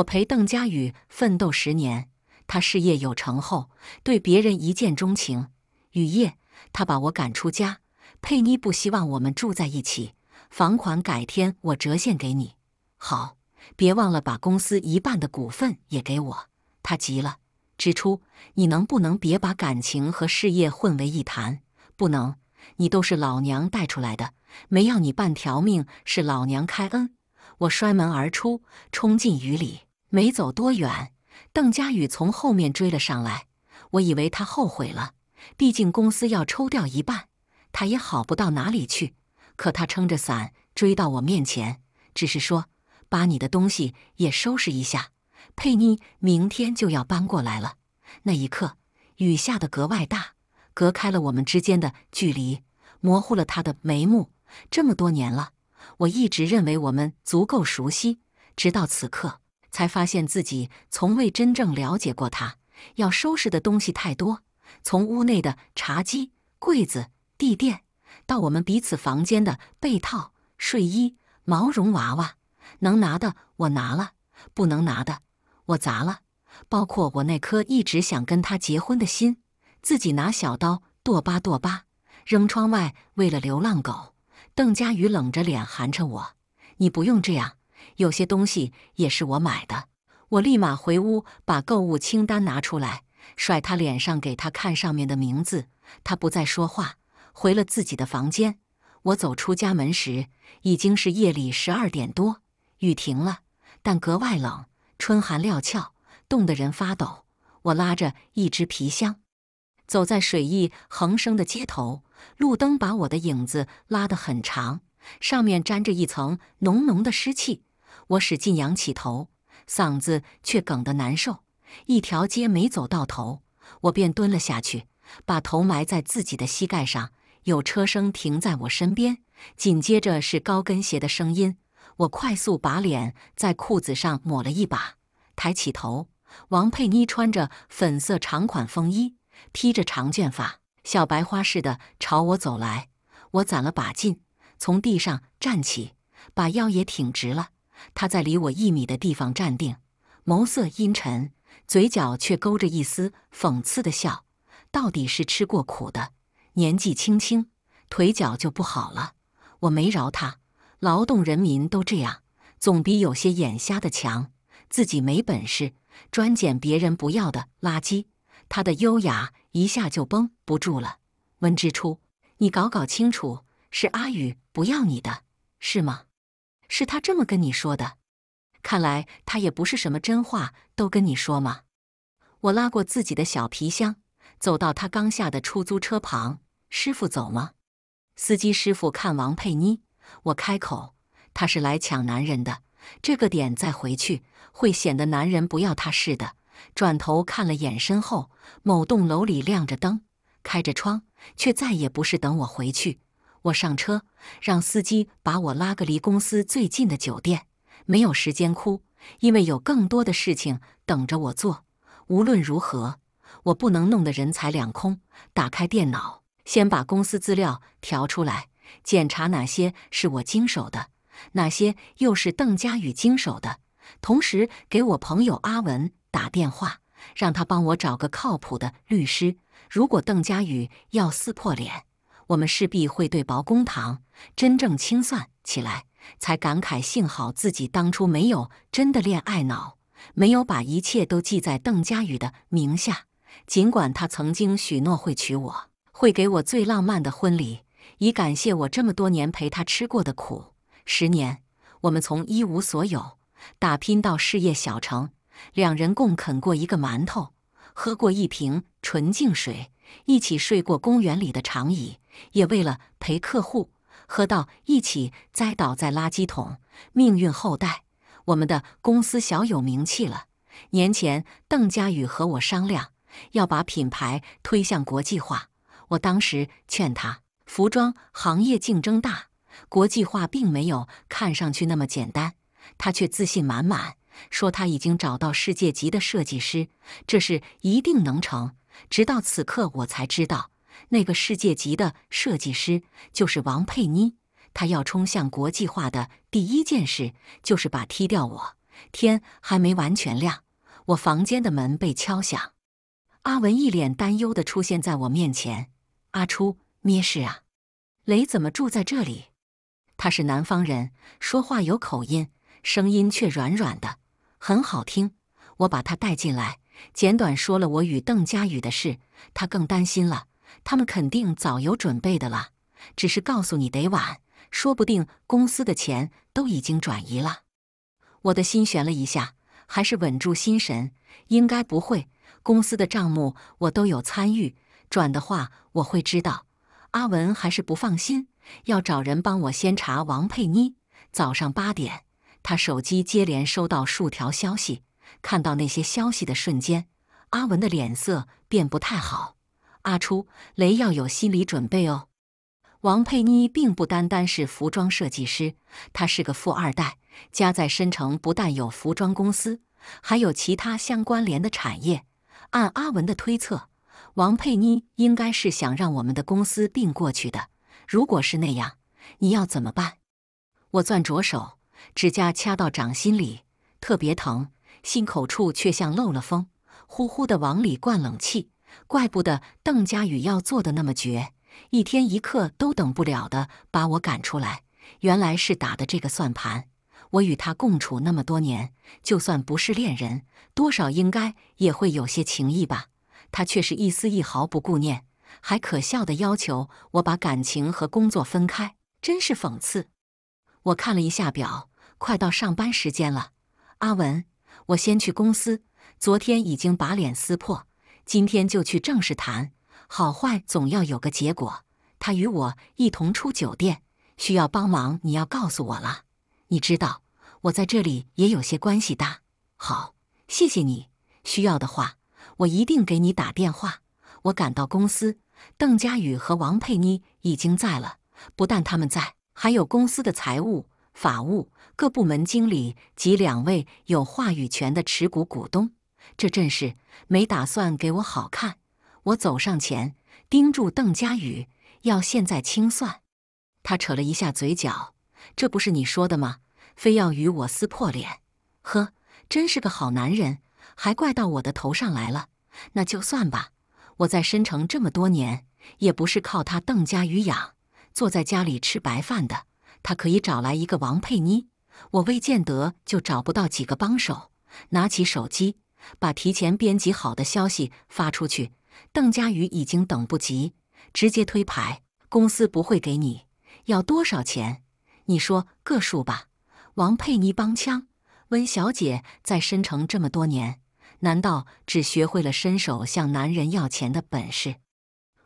我陪邓佳宇奋斗十年，他事业有成后对别人一见钟情。雨夜，他把我赶出家。佩妮不希望我们住在一起，房款改天我折现给你。好，别忘了把公司一半的股份也给我。他急了，指出：“你能不能别把感情和事业混为一谈？”不能，你都是老娘带出来的，没要你半条命是老娘开恩。我摔门而出，冲进雨里。没走多远，邓佳宇从后面追了上来。我以为他后悔了，毕竟公司要抽掉一半，他也好不到哪里去。可他撑着伞追到我面前，只是说：“把你的东西也收拾一下，佩妮明天就要搬过来了。”那一刻，雨下的格外大，隔开了我们之间的距离，模糊了他的眉目。这么多年了，我一直认为我们足够熟悉，直到此刻。才发现自己从未真正了解过他。要收拾的东西太多，从屋内的茶几、柜子、地垫，到我们彼此房间的被套、睡衣、毛绒娃娃，能拿的我拿了，不能拿的我砸了，包括我那颗一直想跟他结婚的心，自己拿小刀剁吧剁吧，扔窗外。喂了流浪狗，邓佳宇冷着脸含着我：“你不用这样。”有些东西也是我买的，我立马回屋把购物清单拿出来，甩他脸上给他看上面的名字。他不再说话，回了自己的房间。我走出家门时，已经是夜里十二点多，雨停了，但格外冷，春寒料峭，冻得人发抖。我拉着一只皮箱，走在水意横生的街头，路灯把我的影子拉得很长，上面沾着一层浓浓的湿气。我使劲仰起头，嗓子却哽得难受。一条街没走到头，我便蹲了下去，把头埋在自己的膝盖上。有车声停在我身边，紧接着是高跟鞋的声音。我快速把脸在裤子上抹了一把，抬起头，王佩妮穿着粉色长款风衣，披着长卷发，小白花似的朝我走来。我攒了把劲，从地上站起，把腰也挺直了。他在离我一米的地方站定，眸色阴沉，嘴角却勾着一丝讽刺的笑。到底是吃过苦的，年纪轻轻，腿脚就不好了。我没饶他，劳动人民都这样，总比有些眼瞎的强。自己没本事，专捡别人不要的垃圾。他的优雅一下就绷不住了。温之初，你搞搞清楚，是阿宇不要你的，是吗？是他这么跟你说的，看来他也不是什么真话都跟你说嘛。我拉过自己的小皮箱，走到他刚下的出租车旁，师傅走吗？司机师傅看王佩妮，我开口，他是来抢男人的，这个点再回去会显得男人不要他似的。转头看了眼身后，某栋楼里亮着灯，开着窗，却再也不是等我回去。我上车，让司机把我拉个离公司最近的酒店。没有时间哭，因为有更多的事情等着我做。无论如何，我不能弄得人财两空。打开电脑，先把公司资料调出来，检查哪些是我经手的，哪些又是邓佳宇经手的。同时，给我朋友阿文打电话，让他帮我找个靠谱的律师。如果邓佳宇要撕破脸，我们势必会对薄公堂真正清算起来，才感慨幸好自己当初没有真的恋爱脑，没有把一切都记在邓佳宇的名下。尽管他曾经许诺会娶我，会给我最浪漫的婚礼，以感谢我这么多年陪他吃过的苦。十年，我们从一无所有打拼到事业小成，两人共啃过一个馒头，喝过一瓶纯净水。一起睡过公园里的长椅，也为了陪客户喝到一起栽倒在垃圾桶。命运厚待我们的公司，小有名气了。年前，邓佳宇和我商量要把品牌推向国际化，我当时劝他，服装行业竞争大，国际化并没有看上去那么简单。他却自信满满，说他已经找到世界级的设计师，这事一定能成。直到此刻，我才知道那个世界级的设计师就是王佩妮。她要冲向国际化的第一件事就是把踢掉我。天还没完全亮，我房间的门被敲响，阿文一脸担忧地出现在我面前：“阿初，咩事啊？雷怎么住在这里？他是南方人，说话有口音，声音却软软的，很好听。我把他带进来。”简短说了我与邓家宇的事，他更担心了。他们肯定早有准备的了，只是告诉你得晚，说不定公司的钱都已经转移了。我的心悬了一下，还是稳住心神，应该不会。公司的账目我都有参与，转的话我会知道。阿文还是不放心，要找人帮我先查王佩妮。早上八点，他手机接连收到数条消息。看到那些消息的瞬间，阿文的脸色变不太好。阿初，雷要有心理准备哦。王佩妮并不单单是服装设计师，她是个富二代，家在申城，不但有服装公司，还有其他相关联的产业。按阿文的推测，王佩妮应该是想让我们的公司并过去的。如果是那样，你要怎么办？我攥着手指甲掐到掌心里，特别疼。心口处却像漏了风，呼呼地往里灌冷气，怪不得邓家宇要做的那么绝，一天一刻都等不了的把我赶出来，原来是打的这个算盘。我与他共处那么多年，就算不是恋人，多少应该也会有些情谊吧？他却是一丝一毫不顾念，还可笑的要求我把感情和工作分开，真是讽刺。我看了一下表，快到上班时间了，阿文。我先去公司，昨天已经把脸撕破，今天就去正式谈，好坏总要有个结果。他与我一同出酒店，需要帮忙你要告诉我了。你知道我在这里也有些关系的。好，谢谢你，需要的话我一定给你打电话。我赶到公司，邓佳宇和王佩妮已经在了，不但他们在，还有公司的财务。法务、各部门经理及两位有话语权的持股股东，这阵势没打算给我好看。我走上前，盯住邓家宇，要现在清算。他扯了一下嘴角，这不是你说的吗？非要与我撕破脸？呵，真是个好男人，还怪到我的头上来了。那就算吧，我在申城这么多年，也不是靠他邓家宇养，坐在家里吃白饭的。他可以找来一个王佩妮，我未见得就找不到几个帮手。拿起手机，把提前编辑好的消息发出去。邓佳雨已经等不及，直接推牌。公司不会给你，要多少钱？你说个数吧。王佩妮帮腔：“温小姐在申城这么多年，难道只学会了伸手向男人要钱的本事？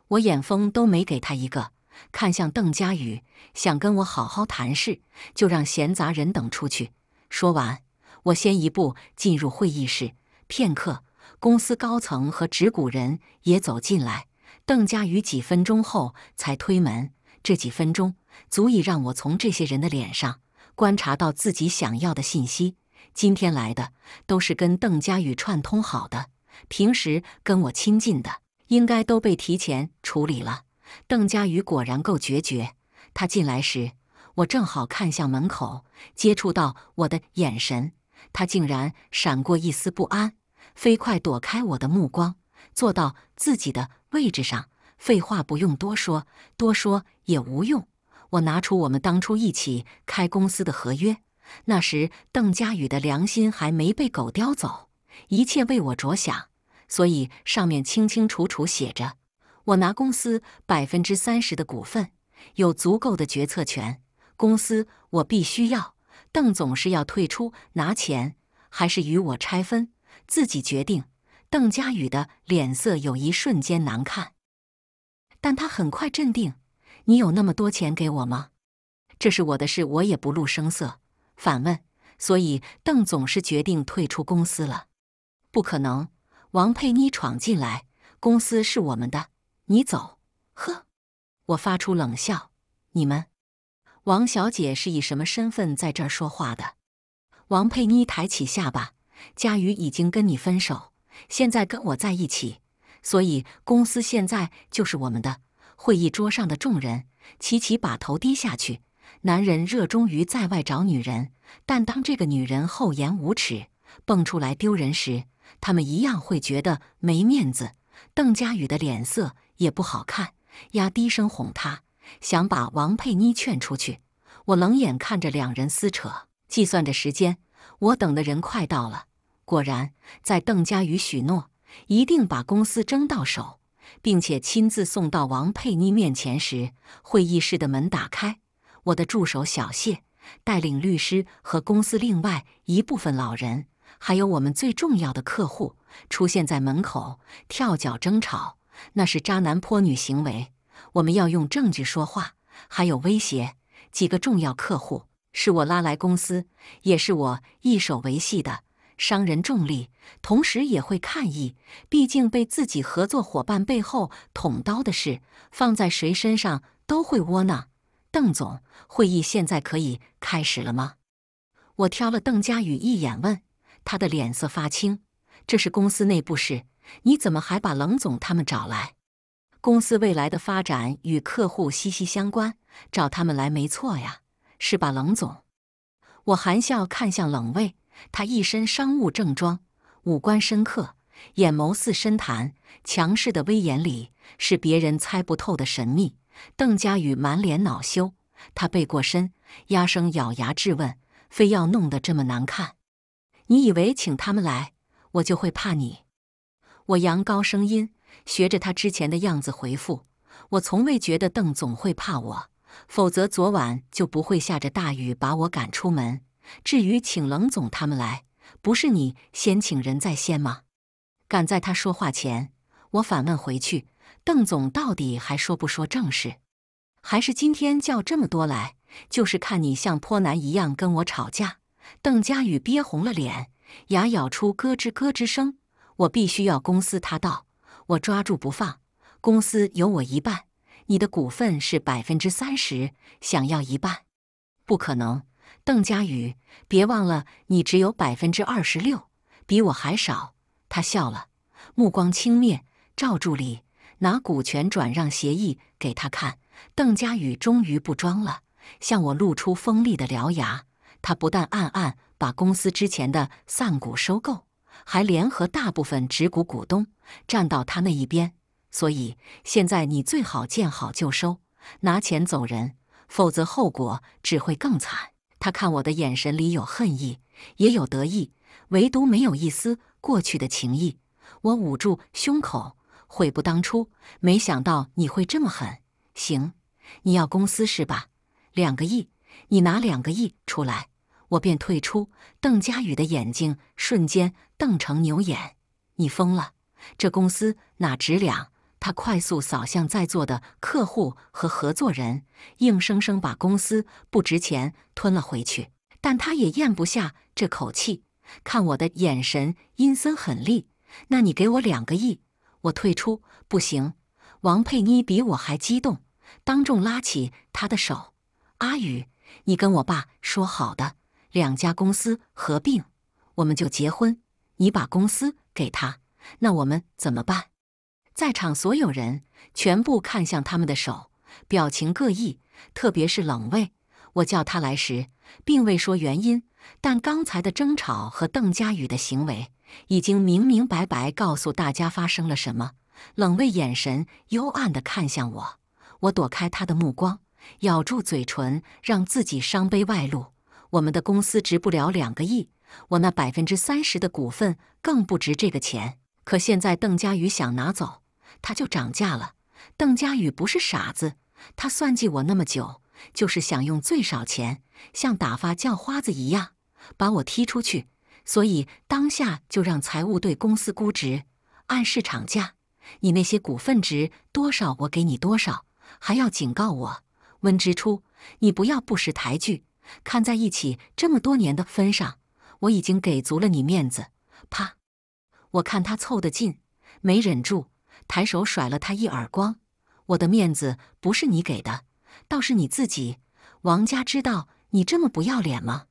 我眼风都没给他一个。”看向邓家宇，想跟我好好谈事，就让闲杂人等出去。说完，我先一步进入会议室。片刻，公司高层和直股人也走进来。邓家宇几分钟后才推门，这几分钟足以让我从这些人的脸上观察到自己想要的信息。今天来的都是跟邓家宇串通好的，平时跟我亲近的，应该都被提前处理了。邓佳宇果然够决绝。他进来时，我正好看向门口，接触到我的眼神，他竟然闪过一丝不安，飞快躲开我的目光，坐到自己的位置上。废话不用多说，多说也无用。我拿出我们当初一起开公司的合约，那时邓佳宇的良心还没被狗叼走，一切为我着想，所以上面清清楚楚写着。我拿公司百分之三十的股份，有足够的决策权。公司我必须要。邓总是要退出拿钱，还是与我拆分？自己决定。邓佳宇的脸色有一瞬间难看，但他很快镇定。你有那么多钱给我吗？这是我的事，我也不露声色。反问。所以邓总是决定退出公司了？不可能。王佩妮闯进来，公司是我们的。你走，呵！我发出冷笑。你们，王小姐是以什么身份在这儿说话的？王佩妮抬起下巴。佳宇已经跟你分手，现在跟我在一起，所以公司现在就是我们的。会议桌上的众人齐齐把头低下去。男人热衷于在外找女人，但当这个女人厚颜无耻蹦出来丢人时，他们一样会觉得没面子。邓佳宇的脸色。也不好看，丫低声哄他，想把王佩妮劝出去。我冷眼看着两人撕扯，计算着时间。我等的人快到了。果然，在邓佳宇许诺一定把公司争到手，并且亲自送到王佩妮面前时，会议室的门打开，我的助手小谢带领律师和公司另外一部分老人，还有我们最重要的客户出现在门口，跳脚争吵。那是渣男泼女行为，我们要用证据说话。还有威胁，几个重要客户是我拉来公司，也是我一手维系的。商人重利，同时也会看议，毕竟被自己合作伙伴背后捅刀的事，放在谁身上都会窝囊。邓总，会议现在可以开始了吗？我挑了邓佳宇一眼，问他的脸色发青。这是公司内部事。你怎么还把冷总他们找来？公司未来的发展与客户息息相关，找他们来没错呀，是吧，冷总？我含笑看向冷卫，他一身商务正装，五官深刻，眼眸似深潭，强势的威严里是别人猜不透的神秘。邓佳宇满脸恼羞，他背过身，压声咬牙质问：“非要弄得这么难看？你以为请他们来，我就会怕你？”我扬高声音，学着他之前的样子回复：“我从未觉得邓总会怕我，否则昨晚就不会下着大雨把我赶出门。至于请冷总他们来，不是你先请人在先吗？”赶在他说话前，我反问回去：“邓总到底还说不说正事？还是今天叫这么多来，就是看你像泼男一样跟我吵架？”邓佳宇憋红了脸，牙咬出咯吱咯吱声。我必须要公司，他道，我抓住不放。公司有我一半，你的股份是百分之三十，想要一半？不可能！邓佳宇，别忘了，你只有百分之二十六，比我还少。他笑了，目光轻蔑。赵助理拿股权转让协议给他看。邓佳宇终于不装了，向我露出锋利的獠牙。他不但暗暗把公司之前的散股收购。还联合大部分直股股东站到他那一边，所以现在你最好见好就收，拿钱走人，否则后果只会更惨。他看我的眼神里有恨意，也有得意，唯独没有一丝过去的情谊。我捂住胸口，悔不当初，没想到你会这么狠。行，你要公司是吧？两个亿，你拿两个亿出来。我便退出。邓佳宇的眼睛瞬间瞪成牛眼，你疯了！这公司哪值两？他快速扫向在座的客户和合作人，硬生生把公司不值钱吞了回去。但他也咽不下这口气，看我的眼神阴森狠戾。那你给我两个亿，我退出。不行！王佩妮比我还激动，当众拉起他的手：“阿宇，你跟我爸说好的。”两家公司合并，我们就结婚。你把公司给他，那我们怎么办？在场所有人全部看向他们的手，表情各异。特别是冷卫，我叫他来时并未说原因，但刚才的争吵和邓佳宇的行为已经明明白白告诉大家发生了什么。冷卫眼神幽暗的看向我，我躲开他的目光，咬住嘴唇，让自己伤悲外露。我们的公司值不了两个亿，我那百分之三十的股份更不值这个钱。可现在邓家宇想拿走，他就涨价了。邓家宇不是傻子，他算计我那么久，就是想用最少钱，像打发叫花子一样把我踢出去。所以当下就让财务对公司估值，按市场价，你那些股份值多少，我给你多少。还要警告我，温之初，你不要不识抬举。看在一起这么多年的分上，我已经给足了你面子。啪！我看他凑得近，没忍住，抬手甩了他一耳光。我的面子不是你给的，倒是你自己。王家知道你这么不要脸吗？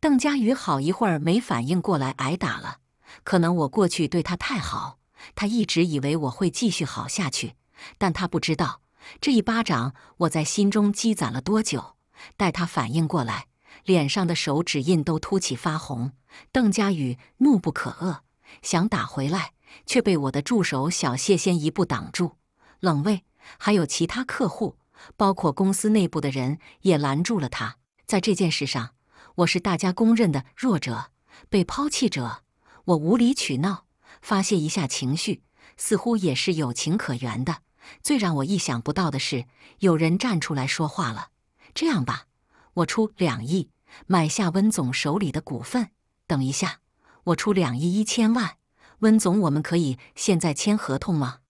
邓佳雨好一会儿没反应过来，挨打了。可能我过去对他太好，他一直以为我会继续好下去，但他不知道，这一巴掌我在心中积攒了多久。待他反应过来，脸上的手指印都凸起发红。邓佳宇怒不可遏，想打回来，却被我的助手小谢先一步挡住。冷卫还有其他客户，包括公司内部的人也拦住了他。在这件事上，我是大家公认的弱者，被抛弃者。我无理取闹，发泄一下情绪，似乎也是有情可原的。最让我意想不到的是，有人站出来说话了。这样吧，我出两亿买下温总手里的股份。等一下，我出两亿一千万。温总，我们可以现在签合同吗？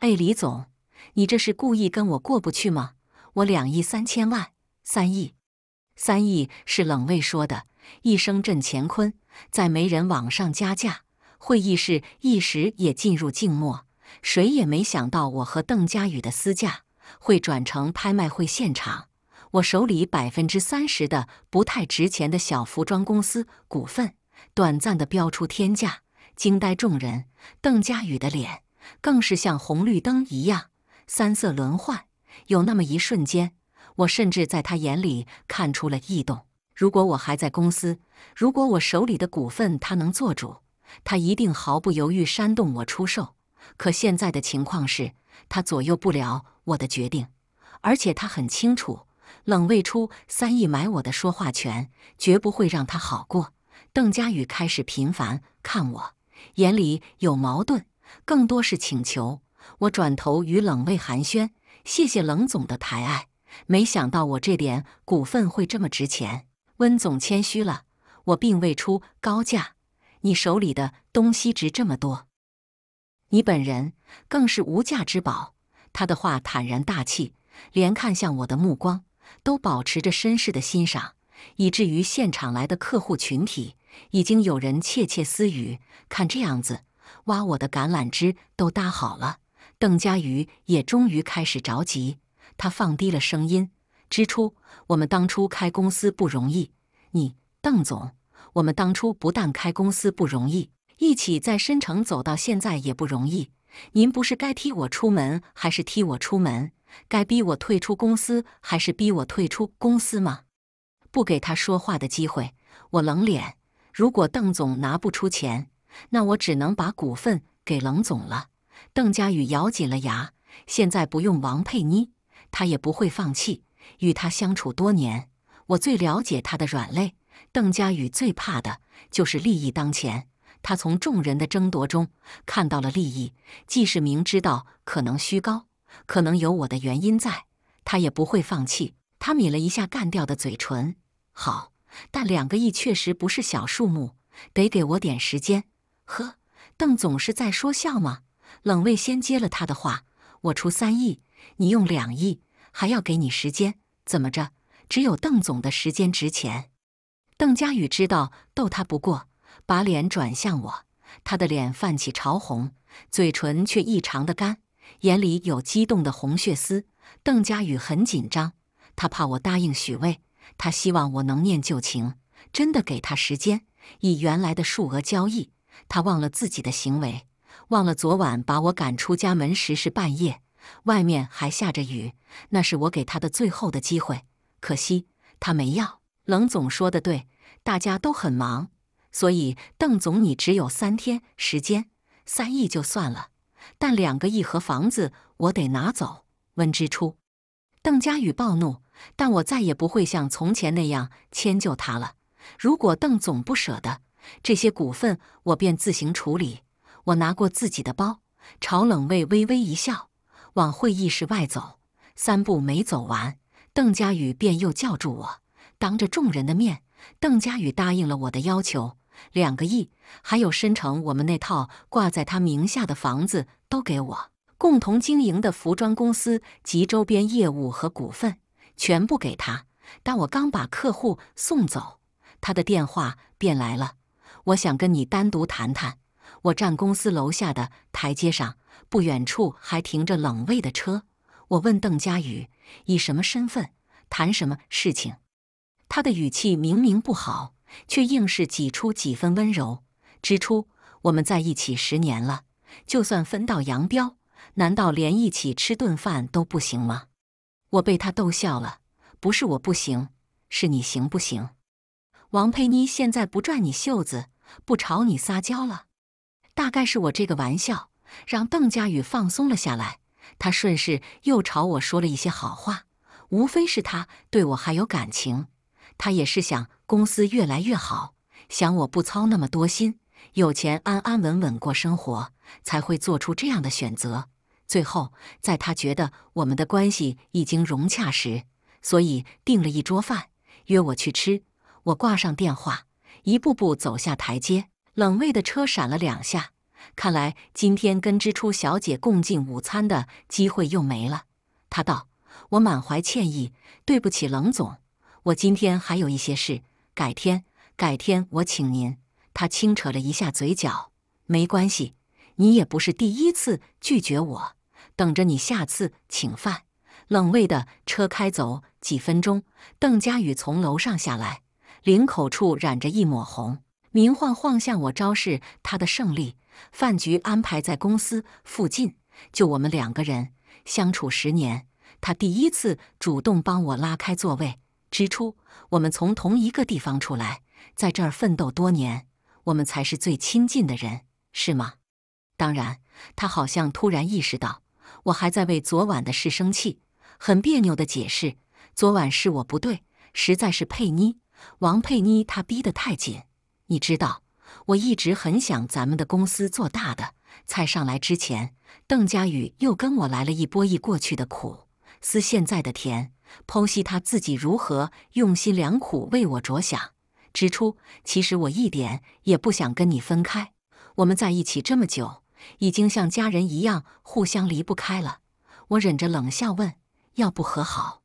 哎，李总，你这是故意跟我过不去吗？我两亿三千万，三亿，三亿是冷卫说的一声震乾坤，在没人往上加价，会议室一时也进入静默。谁也没想到我和邓佳宇的私价会转成拍卖会现场。我手里百分之三十的不太值钱的小服装公司股份，短暂的飙出天价，惊呆众人。邓佳宇的脸更是像红绿灯一样三色轮换。有那么一瞬间，我甚至在他眼里看出了异动。如果我还在公司，如果我手里的股份他能做主，他一定毫不犹豫煽动我出售。可现在的情况是，他左右不了我的决定，而且他很清楚。冷未出三亿买我的说话权，绝不会让他好过。邓佳宇开始频繁看我，眼里有矛盾，更多是请求。我转头与冷未寒暄：“谢谢冷总的抬爱。”没想到我这点股份会这么值钱。温总谦虚了，我并未出高价。你手里的东西值这么多，你本人更是无价之宝。他的话坦然大气，连看向我的目光。都保持着绅士的欣赏，以至于现场来的客户群体已经有人窃窃私语。看这样子，挖我的橄榄枝都搭好了。邓佳雨也终于开始着急，他放低了声音：“之初，我们当初开公司不容易。你，邓总，我们当初不但开公司不容易，一起在深城走到现在也不容易。您不是该踢我出门，还是踢我出门？”该逼我退出公司，还是逼我退出公司吗？不给他说话的机会，我冷脸。如果邓总拿不出钱，那我只能把股份给冷总了。邓家宇咬紧了牙，现在不用王佩妮，他也不会放弃。与他相处多年，我最了解他的软肋。邓家宇最怕的就是利益当前。他从众人的争夺中看到了利益，即使明知道可能虚高。可能有我的原因在，他也不会放弃。他抿了一下干掉的嘴唇。好，但两个亿确实不是小数目，得给我点时间。呵，邓总是在说笑吗？冷卫先接了他的话：“我出三亿，你用两亿，还要给你时间。怎么着？只有邓总的时间值钱。”邓佳宇知道逗他不过，把脸转向我，他的脸泛起潮红，嘴唇却异常的干。眼里有激动的红血丝，邓佳宇很紧张，他怕我答应许巍，他希望我能念旧情，真的给他时间，以原来的数额交易。他忘了自己的行为，忘了昨晚把我赶出家门时是半夜，外面还下着雨。那是我给他的最后的机会，可惜他没要。冷总说的对，大家都很忙，所以邓总，你只有三天时间，三亿就算了。但两个亿和房子，我得拿走。温之初，邓家宇暴怒。但我再也不会像从前那样迁就他了。如果邓总不舍得这些股份，我便自行处理。我拿过自己的包，朝冷卫微微一笑，往会议室外走。三步没走完，邓家宇便又叫住我，当着众人的面，邓家宇答应了我的要求。两个亿，还有申城我们那套挂在他名下的房子都给我，共同经营的服装公司及周边业务和股份全部给他。但我刚把客户送走，他的电话便来了。我想跟你单独谈谈。我站公司楼下的台阶上，不远处还停着冷卫的车。我问邓佳宇：“以什么身份谈什么事情？”他的语气明明不好。却硬是挤出几分温柔。之初，我们在一起十年了，就算分道扬镳，难道连一起吃顿饭都不行吗？我被他逗笑了。不是我不行，是你行不行？王佩妮现在不拽你袖子，不朝你撒娇了。大概是我这个玩笑，让邓佳宇放松了下来。他顺势又朝我说了一些好话，无非是他对我还有感情，他也是想。公司越来越好，想我不操那么多心，有钱安安稳稳过生活，才会做出这样的选择。最后，在他觉得我们的关系已经融洽时，所以订了一桌饭，约我去吃。我挂上电话，一步步走下台阶。冷卫的车闪了两下，看来今天跟支出小姐共进午餐的机会又没了。他道：“我满怀歉意，对不起冷总，我今天还有一些事。”改天，改天我请您。他轻扯了一下嘴角，没关系，你也不是第一次拒绝我，等着你下次请饭。冷卫的车开走几分钟，邓佳宇从楼上下来，领口处染着一抹红，明晃晃向我昭示他的胜利。饭局安排在公司附近，就我们两个人。相处十年，他第一次主动帮我拉开座位。之初，我们从同一个地方出来，在这儿奋斗多年，我们才是最亲近的人，是吗？当然，他好像突然意识到我还在为昨晚的事生气，很别扭的解释，昨晚是我不对，实在是佩妮，王佩妮她逼得太紧。你知道，我一直很想咱们的公司做大的。菜上来之前，邓佳宇又跟我来了一波忆过去的苦，思现在的甜。剖析他自己如何用心良苦为我着想，指出其实我一点也不想跟你分开。我们在一起这么久，已经像家人一样互相离不开了。我忍着冷笑问：“要不和好？”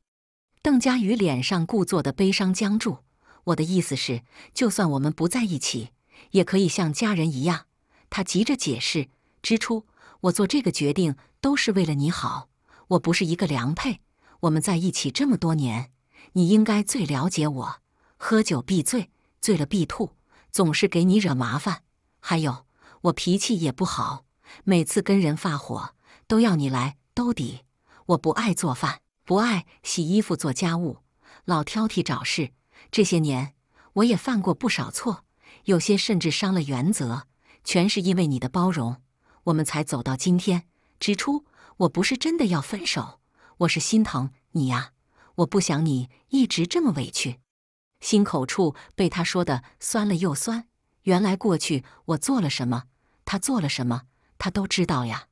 邓佳雨脸上故作的悲伤僵住。我的意思是，就算我们不在一起，也可以像家人一样。他急着解释：“之初，我做这个决定都是为了你好，我不是一个良配。”我们在一起这么多年，你应该最了解我。喝酒必醉，醉了必吐，总是给你惹麻烦。还有，我脾气也不好，每次跟人发火都要你来兜底。我不爱做饭，不爱洗衣服做家务，老挑剔找事。这些年我也犯过不少错，有些甚至伤了原则，全是因为你的包容，我们才走到今天。之初，我不是真的要分手。我是心疼你呀，我不想你一直这么委屈。心口处被他说的酸了又酸。原来过去我做了什么，他做了什么，他都知道呀。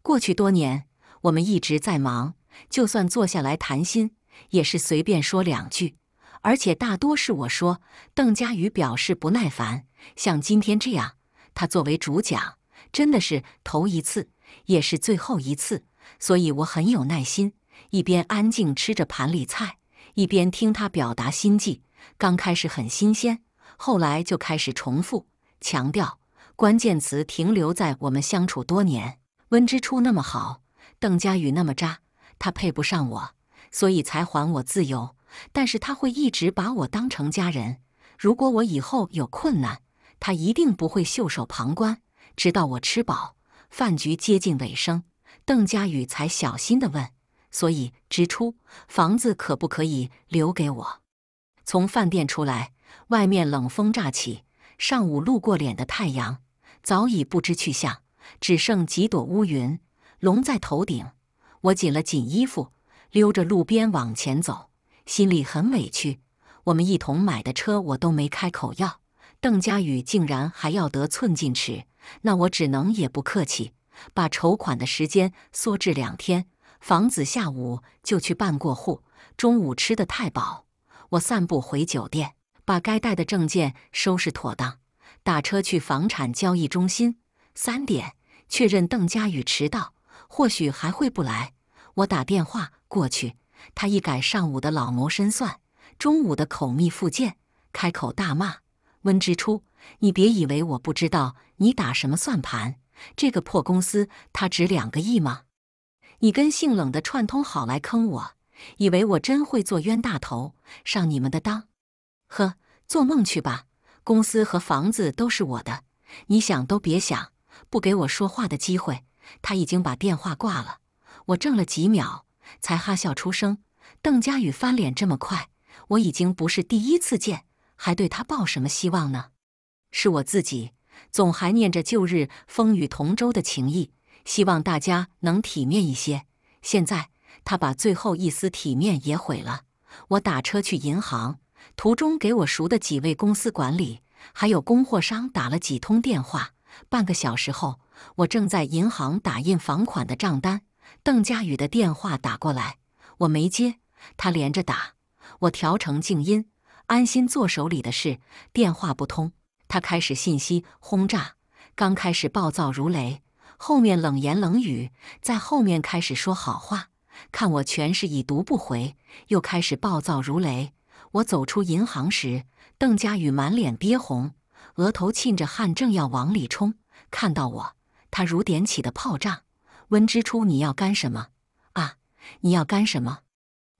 过去多年，我们一直在忙，就算坐下来谈心，也是随便说两句，而且大多是我说。邓佳宇表示不耐烦，像今天这样，他作为主讲，真的是头一次，也是最后一次。所以我很有耐心，一边安静吃着盘里菜，一边听他表达心迹。刚开始很新鲜，后来就开始重复强调关键词，停留在“我们相处多年，温之初那么好，邓家宇那么渣，他配不上我，所以才还我自由。但是他会一直把我当成家人，如果我以后有困难，他一定不会袖手旁观，直到我吃饱。饭局接近尾声。”邓佳宇才小心的问：“所以支出房子可不可以留给我？”从饭店出来，外面冷风乍起，上午露过脸的太阳早已不知去向，只剩几朵乌云笼在头顶。我紧了紧衣服，溜着路边往前走，心里很委屈。我们一同买的车，我都没开口要，邓佳宇竟然还要得寸进尺，那我只能也不客气。把筹款的时间缩至两天，房子下午就去办过户。中午吃得太饱，我散步回酒店，把该带的证件收拾妥当，打车去房产交易中心。三点确认邓佳宇迟到，或许还会不来。我打电话过去，他一改上午的老谋深算，中午的口蜜腹剑，开口大骂：“温之初，你别以为我不知道你打什么算盘。”这个破公司，它值两个亿吗？你跟姓冷的串通好来坑我，以为我真会做冤大头上你们的当？呵，做梦去吧！公司和房子都是我的，你想都别想，不给我说话的机会。他已经把电话挂了，我怔了几秒，才哈笑出声。邓佳宇翻脸这么快，我已经不是第一次见，还对他抱什么希望呢？是我自己。总还念着旧日风雨同舟的情谊，希望大家能体面一些。现在他把最后一丝体面也毁了。我打车去银行，途中给我熟的几位公司管理还有供货商打了几通电话。半个小时后，我正在银行打印房款的账单，邓佳宇的电话打过来，我没接，他连着打，我调成静音，安心做手里的事。电话不通。他开始信息轰炸，刚开始暴躁如雷，后面冷言冷语，在后面开始说好话，看我全是已读不回，又开始暴躁如雷。我走出银行时，邓家宇满脸憋红，额头沁着汗，正要往里冲，看到我，他如点起的炮仗。温之初，你要干什么啊？你要干什么？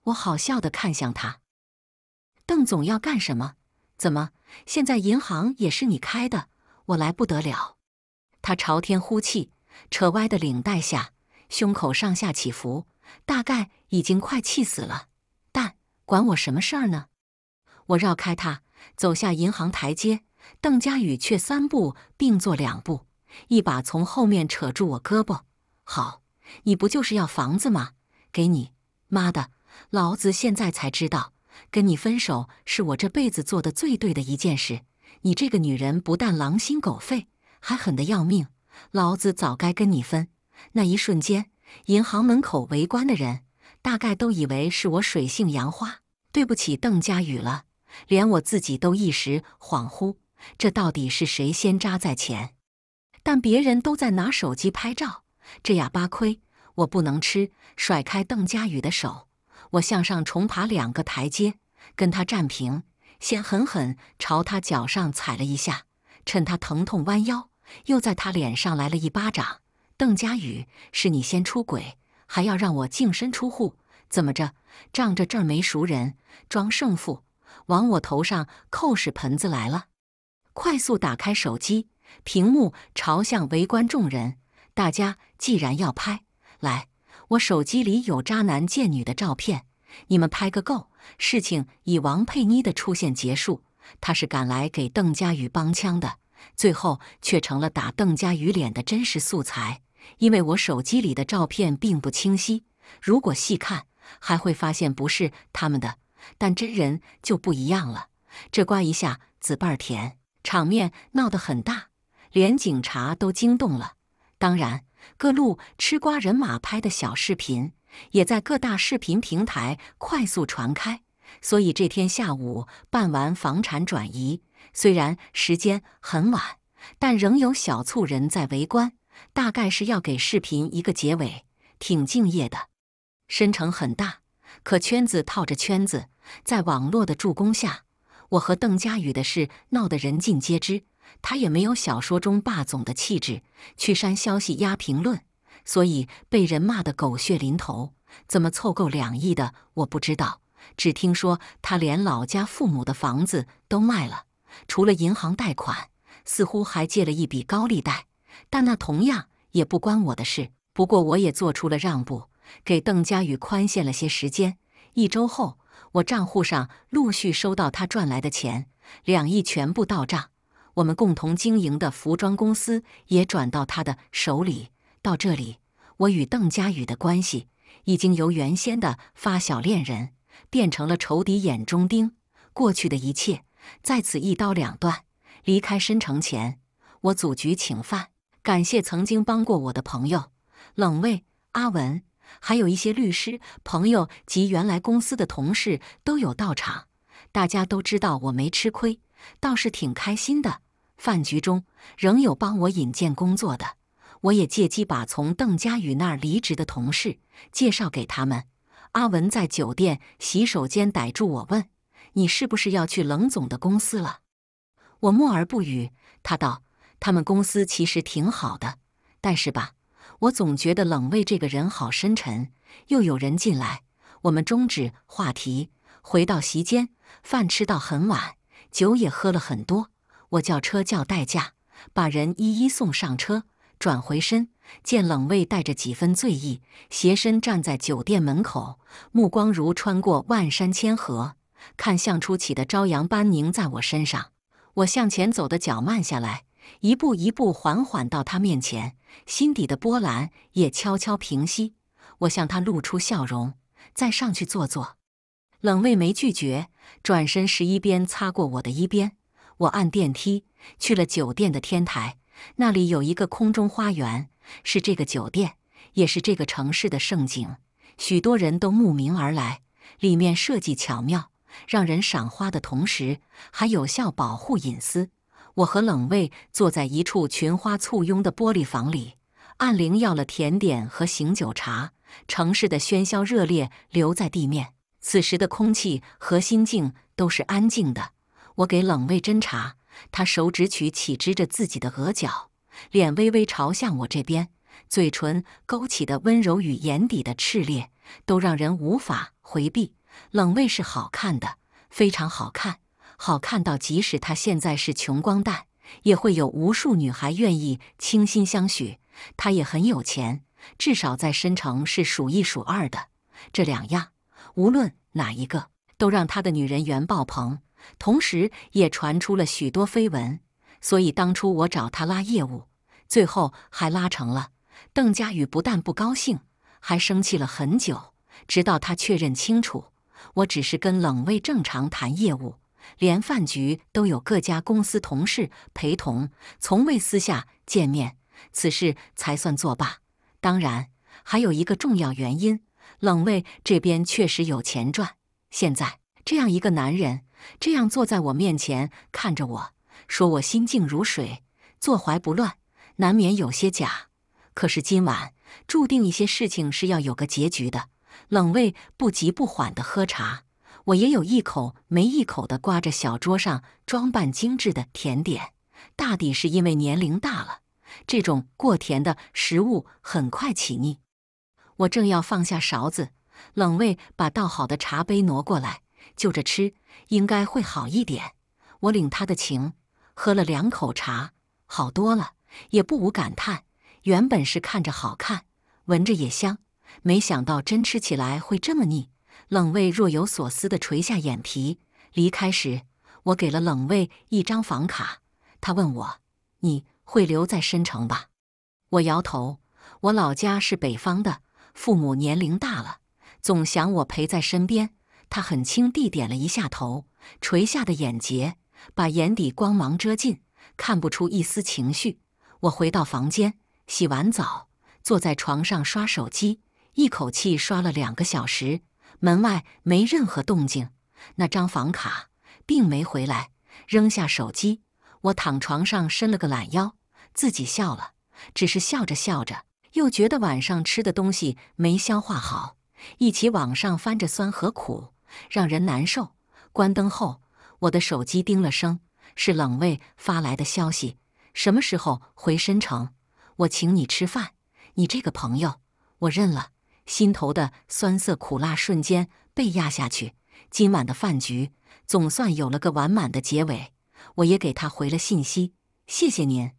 我好笑的看向他，邓总要干什么？怎么？现在银行也是你开的？我来不得了！他朝天呼气，扯歪的领带下，胸口上下起伏，大概已经快气死了。但管我什么事儿呢？我绕开他，走下银行台阶。邓佳宇却三步并作两步，一把从后面扯住我胳膊：“好，你不就是要房子吗？给你！妈的，老子现在才知道。”跟你分手是我这辈子做的最对的一件事。你这个女人不但狼心狗肺，还狠得要命，老子早该跟你分。那一瞬间，银行门口围观的人大概都以为是我水性杨花。对不起，邓佳宇了，连我自己都一时恍惚，这到底是谁先扎在前？但别人都在拿手机拍照，这哑巴亏我不能吃，甩开邓佳宇的手。我向上重爬两个台阶，跟他站平，先狠狠朝他脚上踩了一下，趁他疼痛弯腰，又在他脸上来了一巴掌。邓佳宇，是你先出轨，还要让我净身出户？怎么着？仗着这儿没熟人，装圣父，往我头上扣屎盆子来了？快速打开手机屏幕，朝向围观众人，大家既然要拍，来。我手机里有渣男贱女的照片，你们拍个够。事情以王佩妮的出现结束，她是赶来给邓家宇帮腔的，最后却成了打邓家宇脸的真实素材。因为我手机里的照片并不清晰，如果细看还会发现不是他们的，但真人就不一样了。这瓜一下子倍甜，场面闹得很大，连警察都惊动了。当然。各路吃瓜人马拍的小视频，也在各大视频平台快速传开。所以这天下午办完房产转移，虽然时间很晚，但仍有小簇人在围观，大概是要给视频一个结尾，挺敬业的。申城很大，可圈子套着圈子，在网络的助攻下，我和邓佳宇的事闹得人尽皆知。他也没有小说中霸总的气质，去删消息、压评论，所以被人骂得狗血淋头。怎么凑够两亿的我不知道，只听说他连老家父母的房子都卖了，除了银行贷款，似乎还借了一笔高利贷。但那同样也不关我的事。不过我也做出了让步，给邓家宇宽限了些时间。一周后，我账户上陆续收到他赚来的钱，两亿全部到账。我们共同经营的服装公司也转到他的手里。到这里，我与邓家宇的关系已经由原先的发小恋人变成了仇敌眼中钉。过去的一切在此一刀两断。离开申城前，我组局请饭，感谢曾经帮过我的朋友冷卫、阿文，还有一些律师朋友及原来公司的同事都有到场。大家都知道我没吃亏，倒是挺开心的。饭局中仍有帮我引荐工作的，我也借机把从邓佳宇那儿离职的同事介绍给他们。阿文在酒店洗手间逮住我问：“你是不是要去冷总的公司了？”我默而不语。他道：“他们公司其实挺好的，但是吧，我总觉得冷卫这个人好深沉。”又有人进来，我们终止话题，回到席间，饭吃到很晚，酒也喝了很多。我叫车，叫代驾，把人一一送上车。转回身，见冷卫带着几分醉意，斜身站在酒店门口，目光如穿过万山千河，看向初起的朝阳般凝在我身上。我向前走的脚慢下来，一步一步缓缓到他面前，心底的波澜也悄悄平息。我向他露出笑容：“再上去坐坐。”冷卫没拒绝，转身十一边擦过我的衣边。我按电梯去了酒店的天台，那里有一个空中花园，是这个酒店，也是这个城市的盛景，许多人都慕名而来。里面设计巧妙，让人赏花的同时还有效保护隐私。我和冷卫坐在一处群花簇拥的玻璃房里，按铃要了甜点和醒酒茶。城市的喧嚣热烈留在地面，此时的空气和心境都是安静的。我给冷卫斟茶，他手指曲起支着自己的额角，脸微微朝向我这边，嘴唇勾起的温柔与眼底的炽烈都让人无法回避。冷卫是好看的，非常好看，好看到即使他现在是穷光蛋，也会有无数女孩愿意倾心相许。他也很有钱，至少在深城是数一数二的。这两样，无论哪一个，都让他的女人缘爆棚。同时也传出了许多绯闻，所以当初我找他拉业务，最后还拉成了。邓佳宇不但不高兴，还生气了很久，直到他确认清楚，我只是跟冷卫正常谈业务，连饭局都有各家公司同事陪同，从未私下见面，此事才算作罢。当然，还有一个重要原因，冷卫这边确实有钱赚。现在这样一个男人。这样坐在我面前看着我说：“我心静如水，坐怀不乱，难免有些假。”可是今晚注定一些事情是要有个结局的。冷卫不急不缓地喝茶，我也有一口没一口地刮着小桌上装扮精致的甜点。大抵是因为年龄大了，这种过甜的食物很快起腻。我正要放下勺子，冷卫把倒好的茶杯挪过来。就着吃应该会好一点。我领他的情，喝了两口茶，好多了，也不无感叹。原本是看着好看，闻着也香，没想到真吃起来会这么腻。冷卫若有所思地垂下眼皮，离开时，我给了冷卫一张房卡。他问我：“你会留在申城吧？”我摇头。我老家是北方的，父母年龄大了，总想我陪在身边。他很轻地点了一下头，垂下的眼睫把眼底光芒遮尽，看不出一丝情绪。我回到房间，洗完澡，坐在床上刷手机，一口气刷了两个小时。门外没任何动静，那张房卡并没回来。扔下手机，我躺床上伸了个懒腰，自己笑了，只是笑着笑着，又觉得晚上吃的东西没消化好，一起往上翻着酸和苦。让人难受。关灯后，我的手机叮了声，是冷卫发来的消息：“什么时候回申城？我请你吃饭。你这个朋友，我认了。”心头的酸涩苦辣瞬间被压下去。今晚的饭局总算有了个完满的结尾。我也给他回了信息：“谢谢您，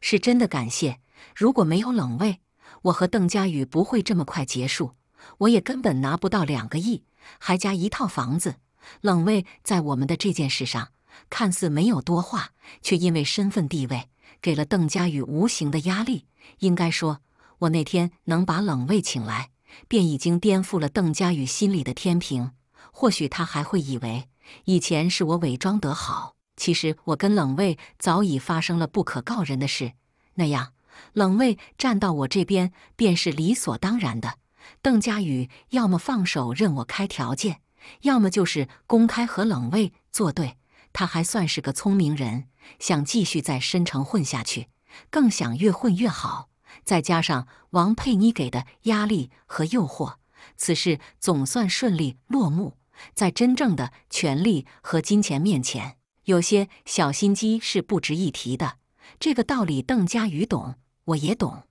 是真的感谢。如果没有冷卫，我和邓佳宇不会这么快结束，我也根本拿不到两个亿。”还加一套房子。冷卫在我们的这件事上看似没有多话，却因为身份地位，给了邓家宇无形的压力。应该说，我那天能把冷卫请来，便已经颠覆了邓家宇心里的天平。或许他还会以为，以前是我伪装得好，其实我跟冷卫早已发生了不可告人的事。那样，冷卫站到我这边，便是理所当然的。邓佳宇要么放手任我开条件，要么就是公开和冷卫作对。他还算是个聪明人，想继续在深城混下去，更想越混越好。再加上王佩妮给的压力和诱惑，此事总算顺利落幕。在真正的权力和金钱面前，有些小心机是不值一提的。这个道理，邓佳宇懂，我也懂，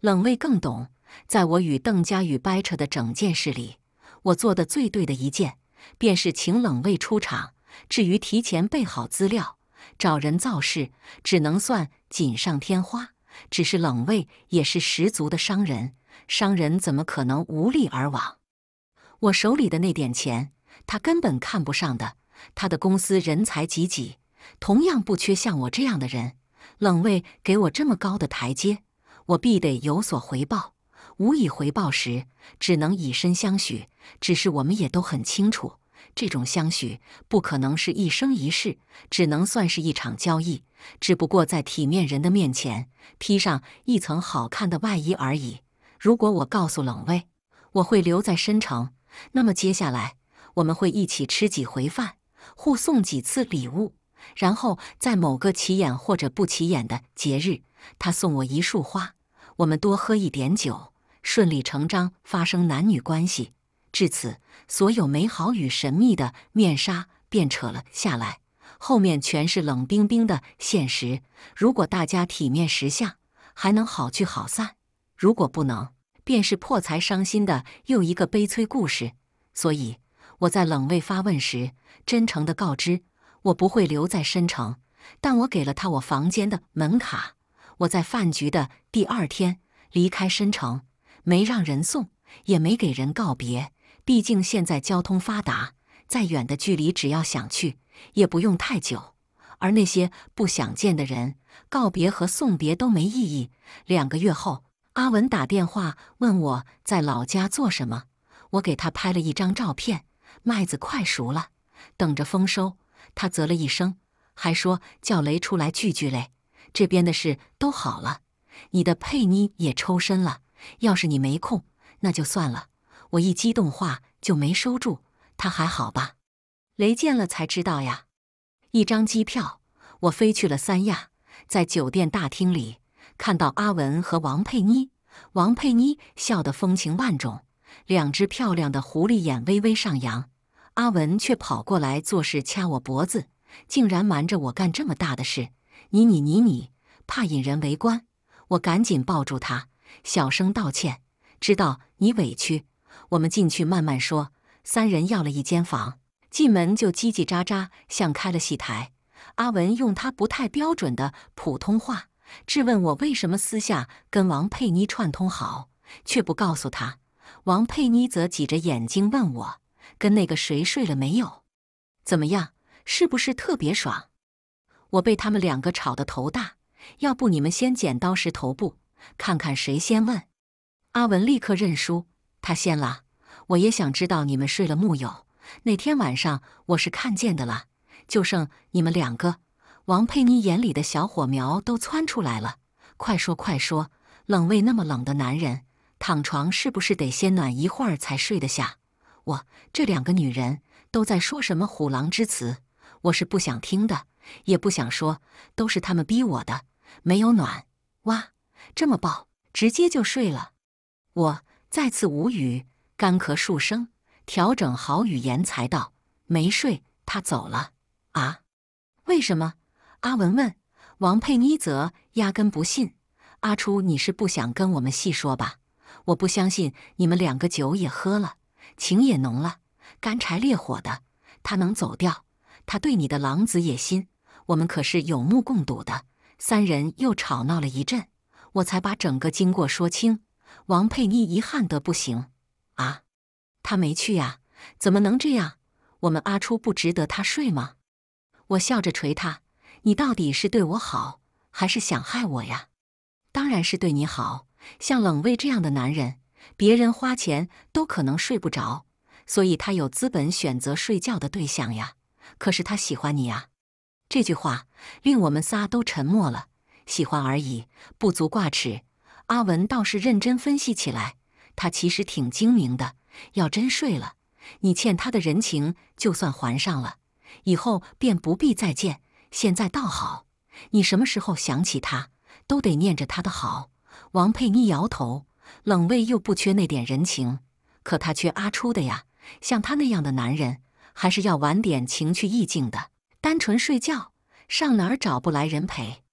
冷卫更懂。在我与邓家宇掰扯的整件事里，我做的最对的一件，便是请冷卫出场。至于提前备好资料、找人造势，只能算锦上添花。只是冷卫也是十足的商人，商人怎么可能无利而往？我手里的那点钱，他根本看不上的。他的公司人才济济，同样不缺像我这样的人。冷卫给我这么高的台阶，我必得有所回报。无以回报时，只能以身相许。只是我们也都很清楚，这种相许不可能是一生一世，只能算是一场交易。只不过在体面人的面前，披上一层好看的外衣而已。如果我告诉冷卫我会留在申城，那么接下来我们会一起吃几回饭，互送几次礼物，然后在某个起眼或者不起眼的节日，他送我一束花，我们多喝一点酒。顺理成章发生男女关系，至此，所有美好与神秘的面纱便扯了下来，后面全是冷冰冰的现实。如果大家体面识相，还能好聚好散；如果不能，便是破财伤心的又一个悲催故事。所以，我在冷未发问时，真诚地告知我不会留在申城，但我给了他我房间的门卡。我在饭局的第二天离开申城。没让人送，也没给人告别。毕竟现在交通发达，再远的距离，只要想去，也不用太久。而那些不想见的人，告别和送别都没意义。两个月后，阿文打电话问我在老家做什么，我给他拍了一张照片，麦子快熟了，等着丰收。他啧了一声，还说叫雷出来聚聚嘞，这边的事都好了，你的佩妮也抽身了。要是你没空，那就算了。我一激动话就没收住，他还好吧？雷见了才知道呀。一张机票，我飞去了三亚，在酒店大厅里看到阿文和王佩妮，王佩妮笑得风情万种，两只漂亮的狐狸眼微微上扬。阿文却跑过来做事掐我脖子，竟然瞒着我干这么大的事！你你你你，怕引人围观？我赶紧抱住他。小声道歉，知道你委屈，我们进去慢慢说。三人要了一间房，进门就叽叽喳喳，像开了戏台。阿文用他不太标准的普通话质问我为什么私下跟王佩妮串通好，却不告诉他。王佩妮则挤着眼睛问我跟那个谁睡了没有，怎么样，是不是特别爽？我被他们两个吵得头大，要不你们先剪刀石头布。看看谁先问，阿文立刻认输。他先啦，我也想知道你们睡了木有？那天晚上我是看见的啦，就剩你们两个。王佩妮眼里的小火苗都窜出来了，快说快说！冷胃那么冷的男人，躺床是不是得先暖一会儿才睡得下？我这两个女人都在说什么虎狼之词，我是不想听的，也不想说，都是他们逼我的。没有暖，哇！这么暴，直接就睡了。我再次无语，干咳数声，调整好语言才道：“没睡，他走了啊？为什么？”阿文问。王佩妮则压根不信：“阿初，你是不想跟我们细说吧？我不相信你们两个酒也喝了，情也浓了，干柴烈火的，他能走掉？他对你的狼子野心，我们可是有目共睹的。”三人又吵闹了一阵。我才把整个经过说清，王佩妮遗憾的不行，啊，他没去呀，怎么能这样？我们阿初不值得他睡吗？我笑着捶他，你到底是对我好，还是想害我呀？当然是对你好，像冷卫这样的男人，别人花钱都可能睡不着，所以他有资本选择睡觉的对象呀。可是他喜欢你啊，这句话令我们仨都沉默了。喜欢而已，不足挂齿。阿文倒是认真分析起来，他其实挺精明的。要真睡了，你欠他的人情就算还上了，以后便不必再见。现在倒好，你什么时候想起他，都得念着他的好。王佩妮摇头，冷卫又不缺那点人情，可他缺阿初的呀。像他那样的男人，还是要玩点情趣意境的。单纯睡觉，上哪儿找不来人陪？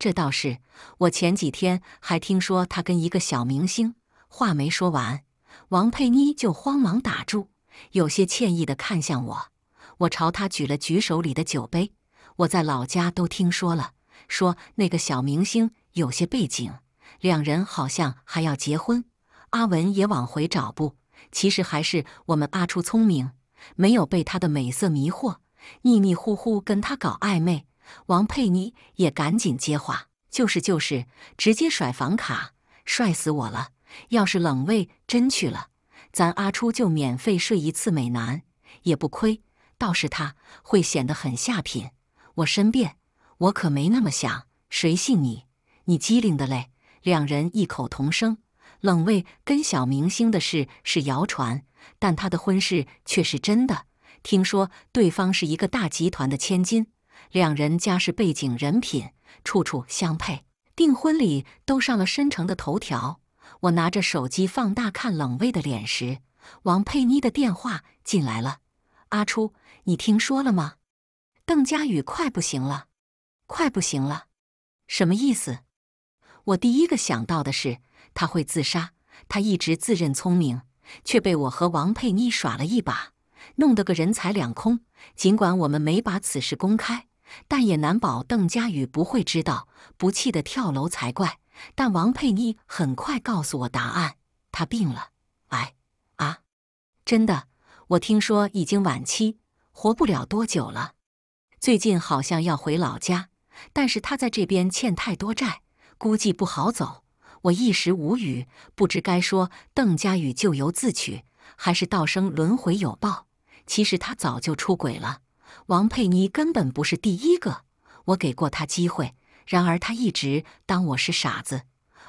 这倒是，我前几天还听说他跟一个小明星。话没说完，王佩妮就慌忙打住，有些歉意地看向我。我朝他举了举手里的酒杯。我在老家都听说了，说那个小明星有些背景，两人好像还要结婚。阿文也往回找不，其实还是我们阿初聪明，没有被他的美色迷惑，迷迷糊糊跟他搞暧昧。王佩妮也赶紧接话：“就是就是，直接甩房卡，帅死我了！要是冷卫真去了，咱阿初就免费睡一次美男，也不亏。倒是他会显得很下品。我申辩，我可没那么想，谁信你？你机灵的嘞！”两人异口同声：“冷卫跟小明星的事是谣传，但他的婚事却是真的。听说对方是一个大集团的千金。”两人家世背景、人品处处相配，订婚礼都上了申城的头条。我拿着手机放大看冷卫的脸时，王佩妮的电话进来了：“阿初，你听说了吗？邓佳宇快不行了，快不行了，什么意思？”我第一个想到的是他会自杀。他一直自认聪明，却被我和王佩妮耍了一把，弄得个人财两空。尽管我们没把此事公开。但也难保邓佳宇不会知道，不气得跳楼才怪。但王佩妮很快告诉我答案：她病了，癌啊，真的。我听说已经晚期，活不了多久了。最近好像要回老家，但是他在这边欠太多债，估计不好走。我一时无语，不知该说邓佳宇咎由自取，还是道生轮回有报。其实他早就出轨了。王佩妮根本不是第一个，我给过她机会，然而她一直当我是傻子，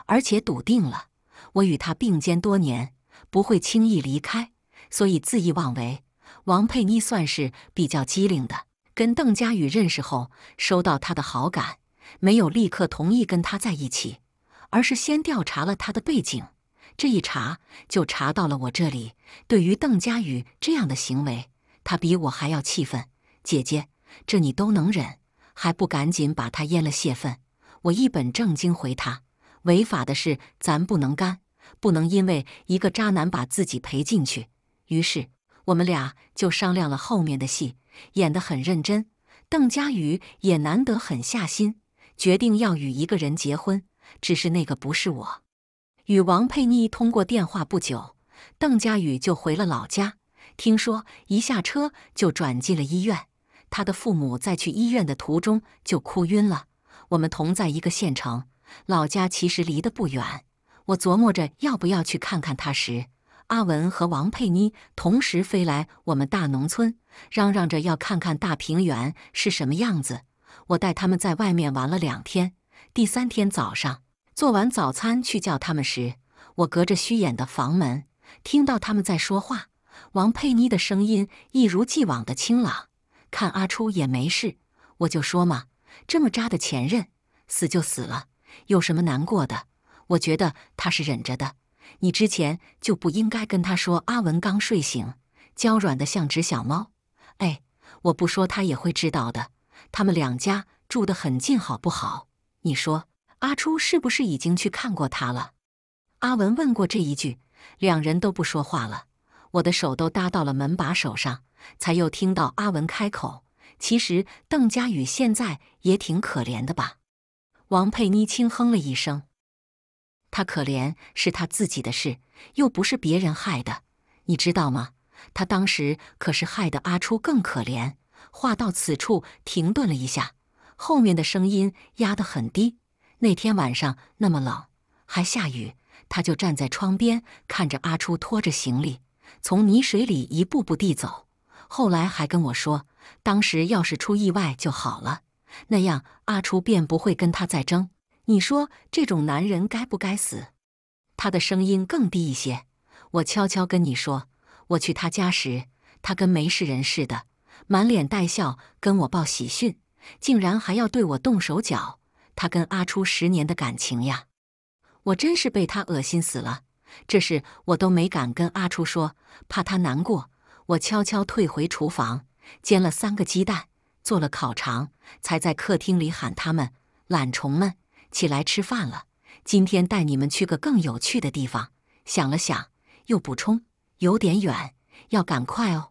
而且笃定了我与他并肩多年，不会轻易离开，所以恣意妄为。王佩妮算是比较机灵的，跟邓佳宇认识后，收到他的好感，没有立刻同意跟他在一起，而是先调查了他的背景。这一查就查到了我这里。对于邓佳宇这样的行为，他比我还要气愤。姐姐，这你都能忍，还不赶紧把他阉了泄愤？我一本正经回他：违法的事咱不能干，不能因为一个渣男把自己赔进去。于是我们俩就商量了后面的戏，演得很认真。邓佳宇也难得狠下心，决定要与一个人结婚，只是那个不是我。与王佩妮通过电话不久，邓佳宇就回了老家，听说一下车就转进了医院。他的父母在去医院的途中就哭晕了。我们同在一个县城，老家其实离得不远。我琢磨着要不要去看看他时，阿文和王佩妮同时飞来我们大农村，嚷嚷着要看看大平原是什么样子。我带他们在外面玩了两天。第三天早上做完早餐去叫他们时，我隔着虚掩的房门听到他们在说话。王佩妮的声音一如既往的清朗。看阿初也没事，我就说嘛，这么渣的前任，死就死了，有什么难过的？我觉得他是忍着的。你之前就不应该跟他说阿文刚睡醒，娇软的像只小猫。哎，我不说他也会知道的。他们两家住得很近，好不好？你说阿初是不是已经去看过他了？阿文问过这一句，两人都不说话了。我的手都搭到了门把手上。才又听到阿文开口。其实邓佳宇现在也挺可怜的吧？王佩妮轻哼了一声。他可怜是他自己的事，又不是别人害的，你知道吗？他当时可是害得阿初更可怜。话到此处停顿了一下，后面的声音压得很低。那天晚上那么冷，还下雨，他就站在窗边看着阿初拖着行李从泥水里一步步地走。后来还跟我说，当时要是出意外就好了，那样阿初便不会跟他再争。你说这种男人该不该死？他的声音更低一些，我悄悄跟你说，我去他家时，他跟没事人似的，满脸带笑跟我报喜讯，竟然还要对我动手脚。他跟阿初十年的感情呀，我真是被他恶心死了。这事我都没敢跟阿初说，怕他难过。我悄悄退回厨房，煎了三个鸡蛋，做了烤肠，才在客厅里喊他们：“懒虫们，起来吃饭了！今天带你们去个更有趣的地方。”想了想，又补充：“有点远，要赶快哦。”